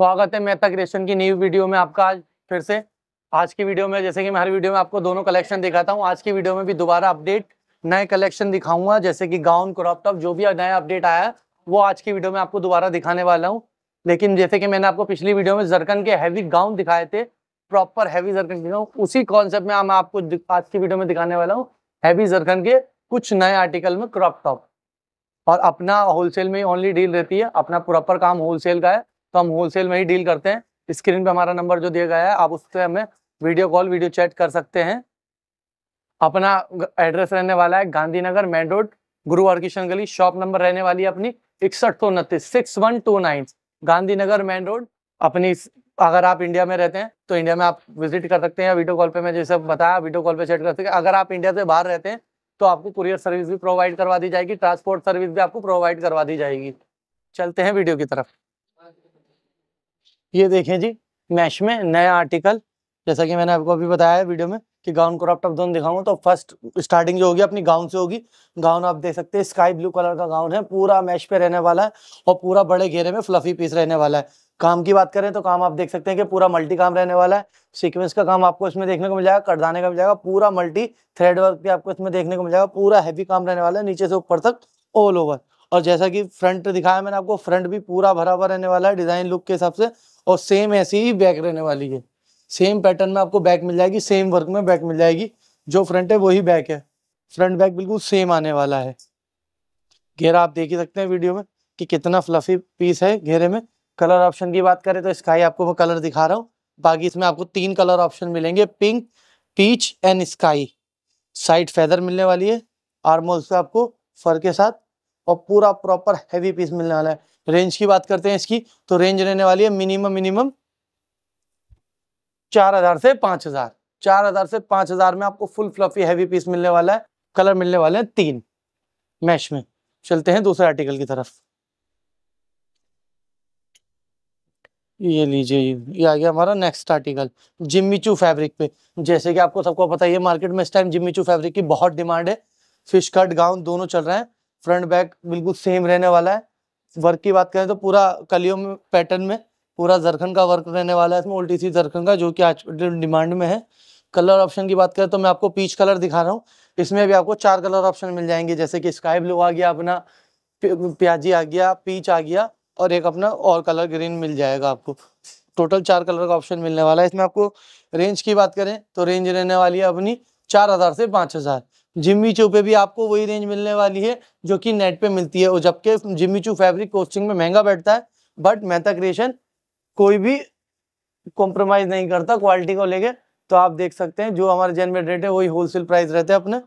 स्वागत है मेहता क्रिएशन की न्यू वीडियो में आपका आज फिर से आज की वीडियो में जैसे कि मैं हर वीडियो में आपको दोनों कलेक्शन दिखाता हूँ आज की वीडियो में भी दोबारा अपडेट नए कलेक्शन दिखाऊंगा जैसे कि गाउन क्रॉप टॉप जो भी नया अपडेट आया है वो आज की वीडियो में आपको दोबारा दिखाने वाला हूँ लेकिन जैसे कि मैंने आपको पिछली वीडियो में जरकन के हैवी गाउन दिखाए थे प्रॉपर हैवी जरकन दिखाऊँ उसी कॉन्सेप्ट में मैं आपको आज की वीडियो में दिखाने वाला हूँ हैवी जरकन के कुछ नए आर्टिकल में क्रॉप टॉप और अपना होलसेल में ओनली डील रहती है अपना प्रॉपर काम होलसेल का है तो हम होलसेल में ही डील करते हैं स्क्रीन पे हमारा नंबर जो दिया गया है आप उस पर हमें वीडियो कॉल वीडियो चैट कर सकते हैं अपना एड्रेस रहने वाला है गांधीनगर मेन रोड गुरु हरकिशन गली शॉप नंबर रहने वाली है अपनी इकसठ सौ उनतीस six one two nine Gandhinagar main road अपनी अगर आप इंडिया में रहते हैं तो इंडिया में आप विजिट कर सकते हैं वीडियो कॉल पे मैं जैसे बताया वीडियो कॉल पे चैट कर सकते हैं अगर आप इंडिया से बाहर रहते हैं तो आपको कुरियर सर्विस भी प्रोवाइड करवा दी जाएगी ट्रांसपोर्ट सर्विस भी आपको प्रोवाइड करवा दी जाएगी चलते हैं वीडियो की तरफ ये देखें जी मैश में नया आर्टिकल जैसा कि मैंने आपको अभी बताया है वीडियो में कि गाउन क्रॉप टॉप दोनों दिखाऊंगा तो फर्स्ट स्टार्टिंग जो होगी अपनी गाउन से होगी गाउन आप देख सकते हैं स्काई ब्लू कलर का गाउन है पूरा मैश पे रहने वाला है और पूरा बड़े घेरे में फ्लफी पीस रहने वाला है काम की बात करें तो काम आप देख सकते हैं कि पूरा मल्टी काम रहने वाला है सीक्वेंस का काम आपको इसमें देखने को मिल जाएगा कटदाने का मिल जाएगा पूरा मल्टी थ्रेड वर्क भी आपको इसमें देखने को मिल जाएगा पूरा हैवी काम रहने वाला है नीचे से ऊपर तक ऑल ओवर और जैसा कि फ्रंट दिखाया मैंने आपको फ्रंट भी पूरा भरा हुआ रहने वाला है डिजाइन लुक के हिसाब से और सेम ऐसी ही बैक रहने वाली है सेम पैटर्न में आपको बैक मिल जाएगी सेम वर्क में बैक मिल जाएगी जो फ्रंट है वही बैक है फ्रंट बैक बिल्कुल सेम आने वाला है घेरा आप देख ही सकते हैं वीडियो में कि कितना फ्लफी पीस है घेरे में कलर ऑप्शन की बात करें तो स्काई आपको मैं कलर दिखा रहा हूँ बाकी इसमें आपको तीन कलर ऑप्शन मिलेंगे pink peach and sky side feather मिलने वाली है आर्मोल्स से आपको फर के साथ और पूरा प्रॉपर हैवी पीस मिलने वाला है रेंज की बात करते हैं इसकी तो रेंज रहने वाली है मिनिमम मिनिमम चार हजार से पांच हजार चार हजार से पांच हजार में आपको फुल फ्लफी हैवी पीस मिलने वाला है कलर मिलने वाले हैं तीन मैश में चलते हैं दूसरे आर्टिकल की तरफ ये लीजिए ये आ गया हमारा नेक्स्ट आर्टिकल जिम्मीचू फैब्रिक पे जैसे कि आपको सबको पता ही है मार्केट में इस टाइम जिम्मीचू फैब्रिक की बहुत डिमांड है फिश कट गाउन दोनों चल रहे हैं फ्रंट बैक बिल्कुल सेम रहने वाला है वर्क की बात करें तो पूरा कलियों में पैटर्न में पूरा जरखन का वर्क रहने वाला है इसमें उल्टी सी जरखन का जो कि आज डिमांड में है कलर ऑप्शन की बात करें तो मैं आपको पीच कलर दिखा रहा हूँ इसमें भी आपको चार कलर ऑप्शन मिल जाएंगे जैसे कि स्काई ब्लू आ गया अपना प्याजी आ गया पीच आ गया और एक अपना और कलर ग्रीन मिल जाएगा आपको टोटल चार कलर का ऑप्शन मिलने वाला है इसमें आपको रेंज की बात करें तो रेंज रहने वाली है अपनी चार हज़ार से पाँच हज़ार जिम्मी चू पे भी आपको वही रेंज मिलने वाली है जो कि नेट पे मिलती है और जबकि जिम्मी चू फैब्रिक कोस्टिंग में महंगा बैठता है बट मेहता क्रिएशन कोई भी कॉम्प्रोमाइज नहीं करता क्वालिटी को लेके तो आप देख सकते हैं जो हमारे जेनमेड रेट है वही होलसेल प्राइस रहते हैं अपने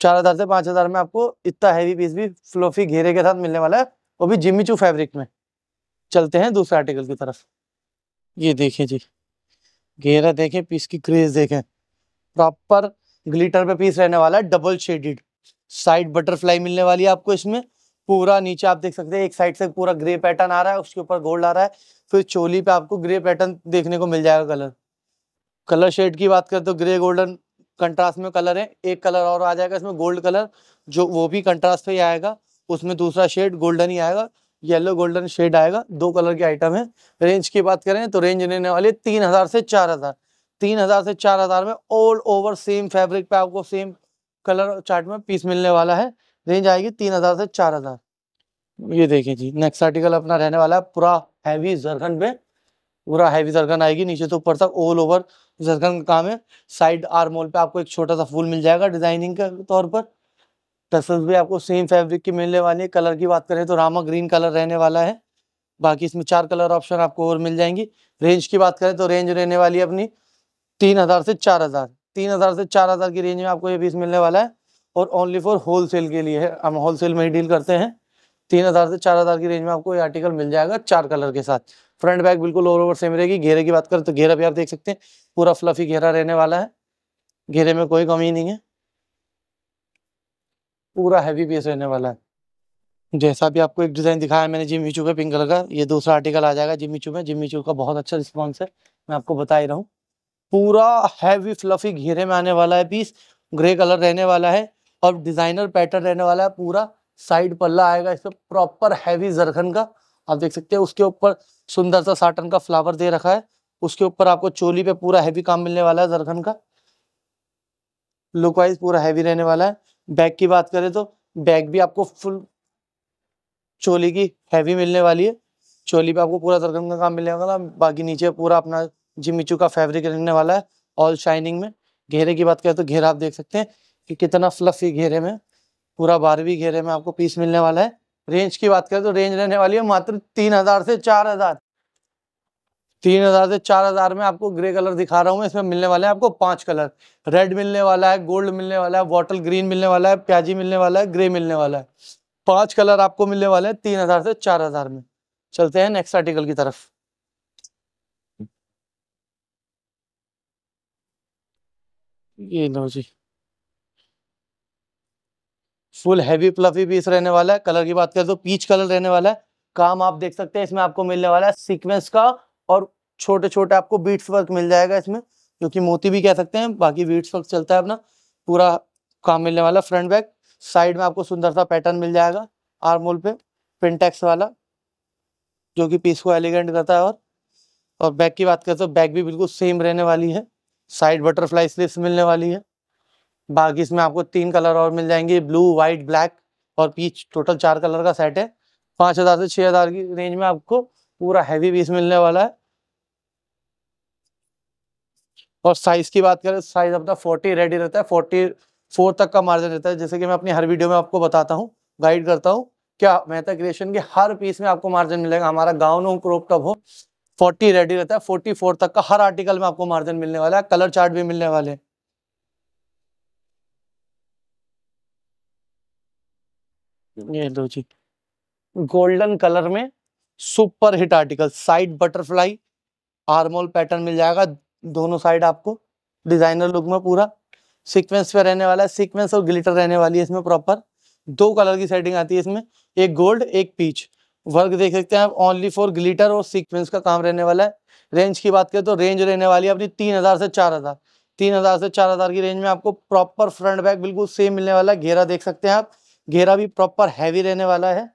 चार हज़ार से पांच हज़ार में आपको इतना हैवी पीस भी फ्लोफी घेरे के साथ मिलने वाला है वो भी जिम्मी चू फैब्रिक में चलते हैं दूसरे आर्टिकल की तरफ ये देखिए जी घेरा देखें पीस की क्रेज देखें प्रॉपर ग्लिटर पे पीस रहने वाला है डबल शेडेड साइड बटरफ्लाई मिलने वाली है आपको इसमें पूरा नीचे आप देख सकते हैं एक साइड से पूरा ग्रे पैटर्न आ रहा है उसके ऊपर गोल्ड आ रहा है फिर चोली पे आपको ग्रे पैटर्न देखने को मिल जाएगा कलर कलर शेड की बात करें तो ग्रे गोल्डन कंट्रास्ट में कलर है एक कलर और आ जाएगा इसमें गोल्ड कलर जो वो भी कंट्रास्ट पे ही आएगा उसमें दूसरा शेड गोल्डन ही आएगा येलो गोल्डन शेड आएगा दो कलर के आइटम है रेंज की बात करें तो रेंज लेने वाले तीन हज़ार से चार हज़ार तीन हज़ार से चार हज़ार में ऑल ओवर सेम फैब्रिक पे आपको सेम कलर चार्ट में पीस मिलने वाला है रेंज आएगी तीन हज़ार से चार हज़ार ये देखिए जी नेक्स्ट आर्टिकल अपना रहने वाला है पूरा हैवी जरखन पे पूरा हैवी जरखन आएगी नीचे तो ऊपर तक ऑल ओवर जरखन का काम है साइड आर मोल पे आपको एक छोटा सा फूल मिल जाएगा डिजाइनिंग के तौर पर टसल्स भी आपको सेम फैब्रिक की मिलने वाली है कलर की बात करें तो रामा ग्रीन कलर रहने वाला है बाकी इसमें चार कलर ऑप्शन आपको और मिल जाएंगी रेंज की बात करें तो रेंज रहने वाली है अपनी तीन हज़ार से चार हज़ार तीन हज़ार से चार हज़ार की रेंज में आपको ये पीस मिलने वाला है और ओनली फॉर होलसेल के लिए है हम होल सेल में ही डील करते हैं तीन हज़ार से चार हज़ार की रेंज में आपको ये आर्टिकल मिल जाएगा चार कलर के साथ फ्रंट बैक बिल्कुल ऑल ओवर सेम रहेगी घेरे की बात करें तो घेरा भी आप देख सकते हैं पूरा फ्लफी घेरा रहने वाला है घेरे में कोई कमी नहीं है पूरा हैवी पीस रहने वाला है जैसा भी आपको एक डिज़ाइन दिखाया मैंने जिमी चू का पिंक कलर का ये दूसरा आर्टिकल आ जाएगा जिमी चू में जिम्मी चू का बहुत अच्छा रिस्पॉन्स है मैं आपको बता ही रहा हूँ पूरा हैवी फ्लफी घेरे में आने वाला है पीस ग्रे कलर रहने वाला है और डिजाइनर पैटर्न रहने वाला है पूरा साइड पल्ला आएगा इसमें प्रॉपर हैवी जरखन का आप देख सकते हैं उसके ऊपर सुंदर सा साटन का फ्लावर दे रखा है उसके ऊपर आपको चोली पे पूरा हैवी काम मिलने वाला है जरखन का लुकवाइज पूरा हैवी रहने वाला है बैग की बात करें तो बैग भी आपको फुल चोली की हैवी मिलने वाली है चोली पे आपको पूरा जरखन का काम मिलने वाला बाकी नीचे पूरा अपना जिमिचू का फैब्रिक रहने वाला है ऑल शाइनिंग में घेरे की बात करें तो घेरा आप देख सकते हैं कि कितना फ्लफी घेरे में पूरा बारहवीं घेरे में आपको पीस मिलने वाला है रेंज की बात करें तो रेंज रहने वाली है मात्र तीन हजार से चार हजार तीन हजार से चार हजार में आपको ग्रे कलर दिखा रहा हूँ इसमें मिलने वाले हैं आपको पांच कलर रेड मिलने वाला है गोल्ड मिलने वाला है बॉटल ग्रीन मिलने वाला है प्याजी मिलने वाला है ग्रे मिलने वाला है पांच कलर आपको मिलने वाले हैं तीन हजार से चार हजार में चलते हैं नेक्स्ट आर्टिकल की तरफ ये लो जी फुल हैवी प्लफी पीस रहने वाला है कलर की बात करें तो पीच कलर रहने वाला है काम आप देख सकते हैं इसमें आपको मिलने वाला है सीक्वेंस का और छोटे छोटे आपको बीट्स वर्क मिल जाएगा इसमें जो कि मोती भी कह सकते हैं बाकी बीट्स वर्क चलता है अपना पूरा काम मिलने वाला फ्रंट बैक साइड में आपको सुंदर सा पैटर्न मिल जाएगा आर्मोल पे पिंटेक्स वाला जो कि पीस को एलिगेंट करता है और और बैक की बात करें तो बैक भी बिल्कुल सेम रहने वाली है साइड बटरफ्लाई स्लीव्स मिलने वाली है बाकी इसमें आपको तीन कलर और मिल जाएंगे ब्लू व्हाइट ब्लैक और पीच टोटल चार कलर का सेट है पाँच हज़ार से छः हज़ार की रेंज में आपको पूरा हैवी पीस मिलने वाला है और साइज़ की बात करें साइज़ अपना फोर्टी रेडी रहता है फोर्टी फोर तक का मार्जिन रहता है जैसे कि मैं अपनी हर वीडियो में आपको बताता हूँ गाइड करता हूँ क्या मेहता क्रिएशन के हर पीस में आपको मार्जिन मिलेगा हमारा गाउन हो क्रॉप टॉप हो फोर्टी रेडी रहता है फोर्टी फोर तक का हर आर्टिकल में आपको मार्जिन मिलने वाला है कलर चार्ट भी मिलने वाले ये दो जी गोल्डन कलर में super hit article side butterfly armhole pattern मिल जाएगा दोनों साइड आपको डिजाइनर लुक में पूरा सीक्वेंस पे रहने वाला है सीक्वेंस और ग्लिटर रहने वाली है इसमें प्रॉपर दो कलर की सेटिंग आती है इसमें एक गोल्ड एक पीच वर्क देख सकते हैं आप ओनली फॉर ग्लिटर और सीक्वेंस का काम रहने वाला है रेंज की बात करें तो रेंज रहने वाली है अपनी तीन हज़ार से चार हज़ार तीन हज़ार से चार हज़ार की रेंज में आपको प्रॉपर फ्रंट बैक बिल्कुल सेम मिलने वाला है घेरा देख सकते हैं आप घेरा भी प्रॉपर हैवी रहने वाला है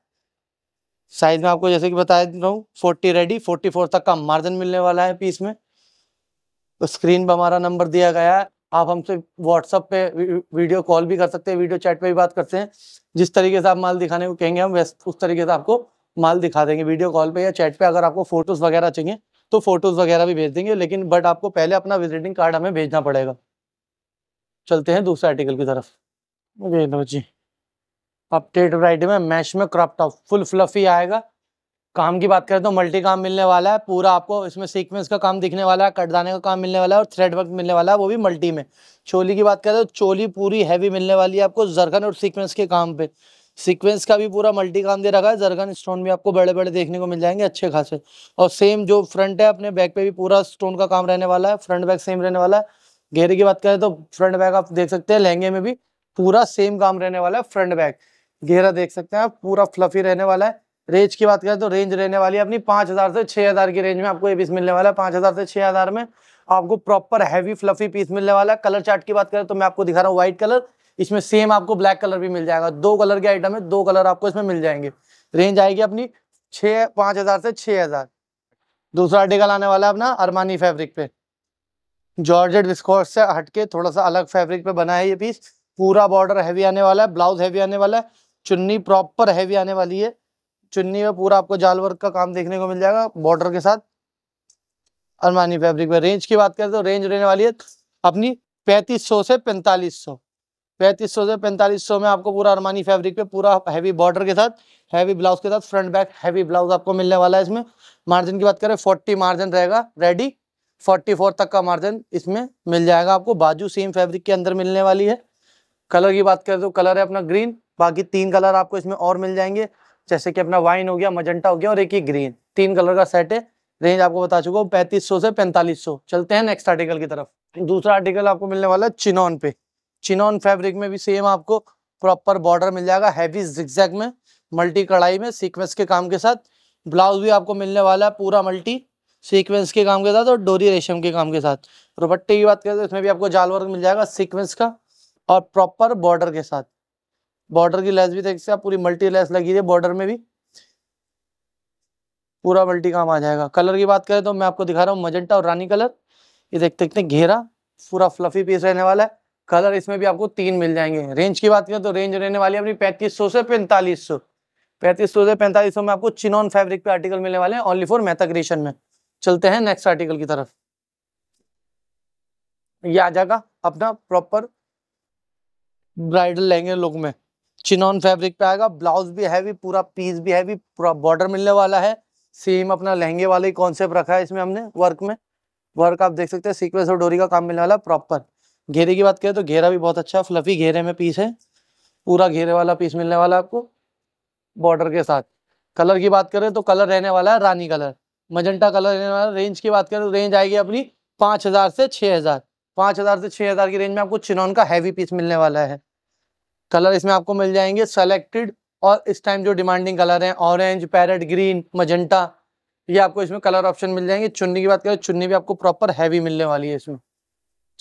साइज में आपको जैसे कि बता रहा हूँ फोर्टी रेडी फोर्टी फोर तक का मार्जिन मिलने वाला है पीस में तो स्क्रीन पर हमारा नंबर दिया गया है आप हमसे व्हाट्सअप पे वीडियो कॉल भी कर सकते हैं वीडियो चैट पे भी बात करते हैं जिस तरीके से आप माल दिखाने को कहेंगे हम वैसे उस तरीके से आपको माल दिखा देंगे वीडियो कॉल पे या चैट पे अगर आपको फोटोज़ वगैरह चाहिए तो फोटोज़ वगैरह भी भेज देंगे लेकिन बट आपको पहले अपना विजिटिंग कार्ड हमें भेजना पड़ेगा चलते हैं दूसरे आर्टिकल की तरफ जी अपडेट वराइटी में मैश में क्रॉप टॉप फुल फ्लफी आएगा काम की बात करें तो मल्टी काम मिलने वाला है पूरा आपको इसमें सीक्वेंस का काम दिखने वाला है कटदाने का काम मिलने वाला है और थ्रेड वर्क मिलने वाला है वो भी मल्टी में चोली की बात करें तो चोली पूरी हैवी मिलने वाली है आपको जरखन और सीक्वेंस के काम पे सीक्वेंस का भी पूरा मल्टी काम दे रखा है जरगन स्टोन भी आपको बड़े बड़े देखने को मिल जाएंगे अच्छे खासे और सेम जो फ्रंट है अपने बैक पे भी पूरा स्टोन का काम रहने वाला है फ्रंट बैक सेम रहने वाला है घेरे की बात करें तो फ्रंट बैक आप देख सकते हैं लहंगे में भी पूरा सेम काम रहने वाला है फ्रंट बैक घेरा देख सकते हैं आप पूरा फ्लफी रहने वाला है रेंज की बात करें तो रेंज रहने वाली है अपनी पाँच हज़ार से छः हज़ार की रेंज में आपको ये पीस मिलने वाला है पाँच हज़ार से छः हज़ार में आपको प्रॉपर हैवी फ्लफी पीस मिलने वाला है कलर चार्ट की बात करें तो मैं आपको दिखा रहा हूँ व्हाइट कलर इसमें सेम आपको ब्लैक कलर भी मिल जाएगा दो कलर के आइटम है दो कलर आपको इसमें मिल जाएंगे रेंज आएगी अपनी छः पाँच हज़ार से छः हज़ार दूसरा आर्टिकल आने वाला है अपना अरमानी फैब्रिक पे जॉर्जेट विस्कॉट से हटके थोड़ा सा अलग फैब्रिक पे बना है ये पीस पूरा बॉर्डर हैवी आने वाला है ब्लाउज हैवी आने वाला है चुन्नी प्रॉपर हैवी आने वाली है चुन्नी में पूरा आपको जाल वर्क का काम देखने को मिल जाएगा बॉर्डर के साथ अरमानी फैब्रिक पे रेंज की बात करें तो रेंज रहने वाली है अपनी पैंतीस से पैंतालीस पैंतीस सौ से पैंतालीस सौ में आपको पूरा अरमानी फैब्रिक पे पूरा हैवी बॉर्डर के साथ हैवी ब्लाउज के साथ फ्रंट बैक हैवी ब्लाउज आपको मिलने वाला है इसमें मार्जिन की बात करें फोर्टी मार्जिन रहेगा रेडी फोर्टी फोर तक का मार्जिन इसमें मिल जाएगा आपको बाजू सेम फैब्रिक के अंदर मिलने वाली है कलर की बात करें तो कलर है अपना ग्रीन बाकी तीन कलर आपको इसमें और मिल जाएंगे जैसे कि अपना वाइन हो गया मजंटा हो गया और एक ही ग्रीन तीन कलर का सेट है रेंज आपको बता चुका हूँ पैंतीस से पैंतालीस चलते हैं नेक्स्ट आर्टिकल की तरफ दूसरा आर्टिकल आपको मिलने वाला है चिनॉन पे चिनॉन फैब्रिक में भी सेम आपको प्रॉपर बॉर्डर मिल जाएगा हैवी जिक्जैक में मल्टी कढ़ाई में सीक्वेंस के काम के साथ ब्लाउज भी आपको मिलने वाला है पूरा मल्टी सीक्वेंस के काम के साथ और डोरी रेशम के काम के साथ रोपट्टे की बात करें तो इसमें भी आपको जाल वर्क मिल जाएगा सीक्वेंस का और प्रॉपर बॉर्डर के साथ बॉर्डर की लेस भी देख सकते पूरी मल्टी लेस लगी है बॉर्डर में भी पूरा मल्टी काम आ जाएगा कलर की बात करें तो मैं आपको दिखा रहा हूँ मजेंटा और रानी कलर ये देखते देखते घेरा पूरा फ्लफी पीस रहने वाला है कलर इसमें भी आपको तीन मिल जाएंगे रेंज की बात करें तो रेंज रहने वाली है अपनी पैंतीस सौ से पैंतालीस सौ पैंतीस सौ से पैंतालीस सौ में आपको चिनॉन फैब्रिक पे आर्टिकल मिलने वाले हैं ओनली फॉर मेहता में चलते हैं नेक्स्ट आर्टिकल की तरफ ये आ जाएगा अपना प्रॉपर ब्राइडल लेंगे लुक में चिनॉन फैब्रिक पे आएगा ब्लाउज भी हैवी पूरा पीस भी हैवी पूरा बॉर्डर मिलने वाला है सेम अपना लहंगे वाला ही कॉन्सेप्ट रखा है इसमें हमने वर्क में वर्क आप देख सकते हैं सीक्वेंस और डोरी का काम मिलने वाला प्रॉपर घेरे की बात करें तो घेरा भी बहुत अच्छा फ्लफी घेरे में पीस है पूरा घेरे वाला पीस मिलने वाला आपको बॉर्डर के साथ कलर की बात करें तो कलर रहने वाला है रानी कलर मजंटा कलर रहने वाला रेंज की बात करें तो रेंज आएगी अपनी पाँच हज़ार से छः हज़ार पाँच हज़ार से छः हज़ार की रेंज में आपको चिनौन का हैवी पीस मिलने वाला है कलर इसमें आपको मिल जाएंगे सेलेक्टेड और इस टाइम जो डिमांडिंग कलर हैं ऑरेंज पैरेट ग्रीन मजंटा ये आपको इसमें कलर ऑप्शन मिल जाएंगे चुन्नी की बात करें चुन्नी भी आपको प्रॉपर हैवी मिलने वाली है इसमें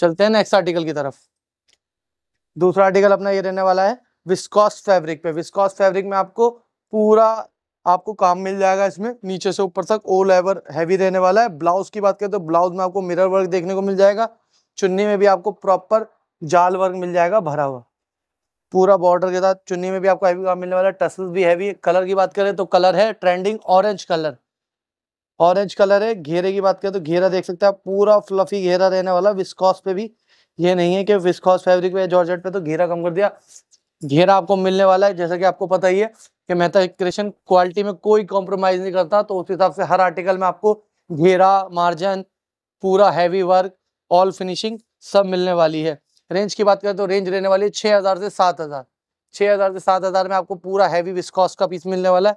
चलते हैं नेक्स्ट आर्टिकल की तरफ दूसरा आर्टिकल अपना ये रहने वाला है विस्कॉस फैब्रिक पे विस्कॉस फैब्रिक में आपको पूरा आपको काम मिल जाएगा इसमें नीचे से ऊपर तक ऑल एवर हैवी रहने वाला है ब्लाउज की बात करें तो ब्लाउज में आपको मिरर वर्क देखने को मिल जाएगा चुन्नी में भी आपको प्रॉपर जाल वर्क मिल जाएगा भरा हुआ पूरा बॉर्डर के साथ चुन्नी में भी आपको हैवी काम मिलने वाला है टसल भी हैवी कलर की बात करें तो कलर है trending orange colour orange colour है घेरे की बात करें तो घेरा देख सकते हैं आप पूरा फ्लफी घेरा रहने वाला विस्कॉस पे भी ये नहीं है कि विस्कॉस फैब्रिक पे जॉर्जेट पे तो घेरा कम कर दिया घेरा आपको मिलने वाला है जैसा कि आपको पता ही है कि मेहता क्रिएशन क्वालिटी में कोई कॉम्प्रोमाइज नहीं करता तो उस हिसाब से हर आर्टिकल में आपको घेरा मार्जिन पूरा हैवी वर्क ऑल फिनिशिंग सब मिलने वाली है रेंज की बात करें तो रेंज रहने वाली है छः हज़ार से सात हज़ार छः हज़ार से सात हज़ार में आपको पूरा हैवी विस्कॉस का पीस मिलने वाला है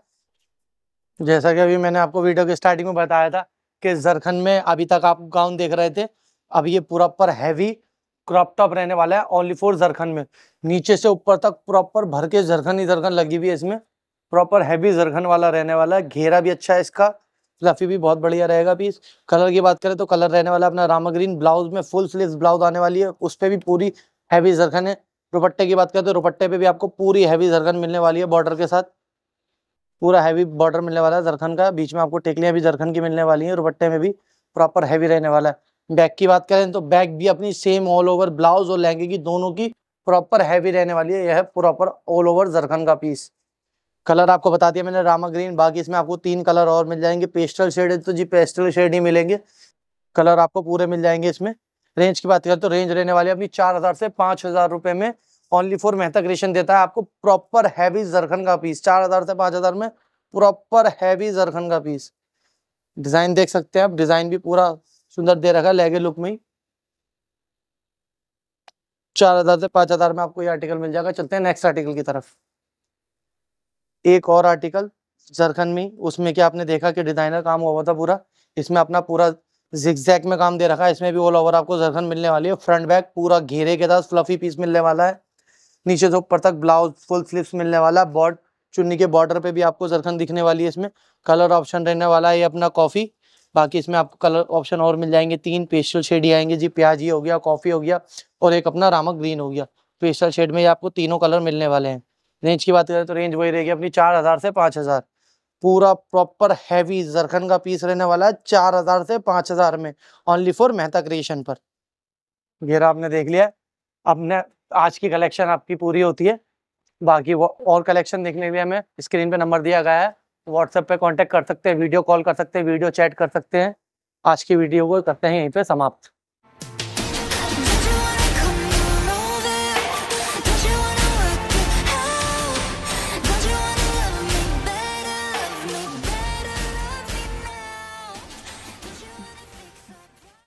जैसा कि अभी मैंने आपको वीडियो के स्टार्टिंग में बताया था कि जरखन में अभी तक आप गाउन देख रहे थे अब ये प्रॉपर हैवी क्रॉप टॉप रहने वाला है ओनली फोर जरखन में नीचे से ऊपर तक प्रॉपर भर के जरखन ही जरखन लगी हुई है इसमें प्रॉपर हैवी जरखन वाला रहने वाला है घेरा भी अच्छा है इसका फ्लफी भी बहुत बढ़िया रहेगा पीस कलर की बात करें तो कलर रहने वाला है अपना रामा ग्रीन ब्लाउज में फुल स्लीव ब्लाउज आने वाली है उस पर भी पूरी हैवी जरखन है रुपट्टे की बात करें तो रुपट्टे पे भी आपको पूरी हैवी जरखन मिलने वाली है बॉर्डर के साथ पूरा हैवी बॉर्डर मिलने वाला है जरखन का बीच में आपको टेकलियां भी जरखन की मिलने वाली हैं दुपट्टे में भी प्रॉपर हैवी रहने वाला है बैग की बात करें तो बैग भी अपनी सेम ऑल ओवर ब्लाउज और लहंगे की दोनों की प्रॉपर हैवी रहने वाली है यह प्रॉपर ऑल ओवर जरखन का पीस कलर आपको बता दिया मैंने रामा ग्रीन बाकी इसमें आपको तीन कलर और मिल जाएंगे पेस्टल शेड तो जी पेस्टल शेड ही मिलेंगे कलर आपको पूरे मिल जाएंगे इसमें रेंज की बात करें तो रेंज रहने वाली है अपनी चार हज़ार से पाँच हज़ार रुपए में ओनली फॉर मेहता क्रिएशन देता है आपको प्रॉपर हैवी जरखन का पीस चार हजार से पांच हजार में प्रॉपर हैवी जरखन का पीस डिजाइन देख सकते हैं आप डिजाइन भी पूरा सुंदर दे रखा है लहगे लुक में ही चार हजार से पांच हजार में आपको ये आर्टिकल मिल जाएगा चलते हैं नेक्स्ट आर्टिकल की तरफ एक और आर्टिकल जरखन में उसमें क्या आपने देखा कि डिजाइनर काम हुआ था पूरा इसमें अपना पूरा जिक्जैक में काम दे रखा है इसमें भी ऑल ओवर आपको जरखन मिलने वाली है फ्रंट बैक पूरा घेरे के साथ फ्लफी पीस मिलने वाला है नीचे जो ऊपर तक ब्लाउज फुल स्लीव मिलने वाला बॉर्ड चुन्नी के बॉर्डर पे भी आपको जरखन दिखने वाली है इसमें कलर ऑप्शन रहने वाला है ये अपना कॉफ़ी बाकी इसमें आपको कलर ऑप्शन और मिल जाएंगे तीन पेस्टल शेड ही आएंगे जी प्याज ही हो गया कॉफ़ी हो गया और एक अपना रामक ग्रीन हो गया पेस्टल शेड में ये आपको तीनों कलर मिलने वाले हैं रेंज की बात करें तो रेंज वही रहेगी अपनी चार हज़ार से पाँच हज़ार पूरा प्रॉपर हैवी जरखन का पीस रहने वाला है चार हज़ार से पाँच हज़ार में ओनली फॉर मेहता क्रिएशन पर घेरा आपने देख लिया अपने आज की कलेक्शन आपकी पूरी होती है बाकी वो और कलेक्शन देखने के लिए हमें स्क्रीन पे नंबर दिया गया है व्हाट्सएप पे कांटेक्ट कर सकते हैं वीडियो कॉल कर सकते हैं वीडियो चैट कर सकते हैं आज की वीडियो को करते हैं यहीं पे समाप्त